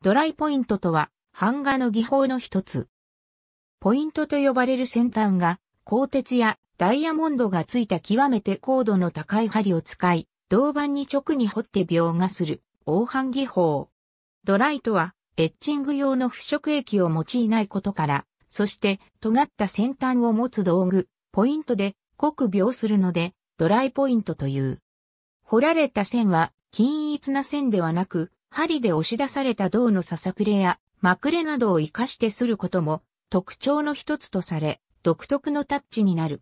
ドライポイントとは、版画の技法の一つ。ポイントと呼ばれる先端が、鋼鉄やダイヤモンドがついた極めて高度の高い針を使い、銅板に直に掘って描画する、黄版技法。ドライとは、エッチング用の腐食液を用いないことから、そして、尖った先端を持つ道具、ポイントで、濃く描するので、ドライポイントという。掘られた線は、均一な線ではなく、針で押し出された銅のささくれや、まくれなどを活かしてすることも特徴の一つとされ、独特のタッチになる。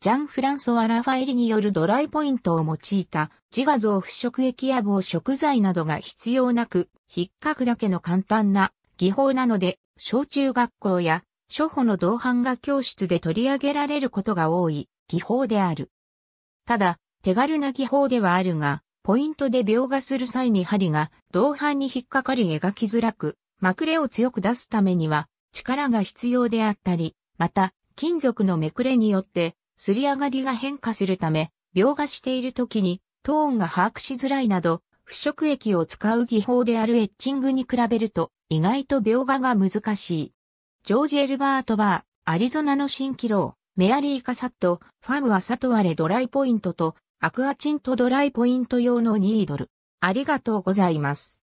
ジャン・フランソワ・ラファエリによるドライポイントを用いた自画像腐食液や防食材などが必要なく、引っかくだけの簡単な技法なので、小中学校や初歩の同伴が教室で取り上げられることが多い技法である。ただ、手軽な技法ではあるが、ポイントで描画する際に針が銅板に引っかかり描きづらく、まくれを強く出すためには力が必要であったり、また金属のめくれによってすり上がりが変化するため、描画している時にトーンが把握しづらいなど、不織液を使う技法であるエッチングに比べると意外と描画が難しい。ジョージ・エルバート・バー、アリゾナの蜃気楼、メアリー・カサット、ファム・アサトワレ・ドライポイントとアクアチントドライポイント用のニードル。ありがとうございます。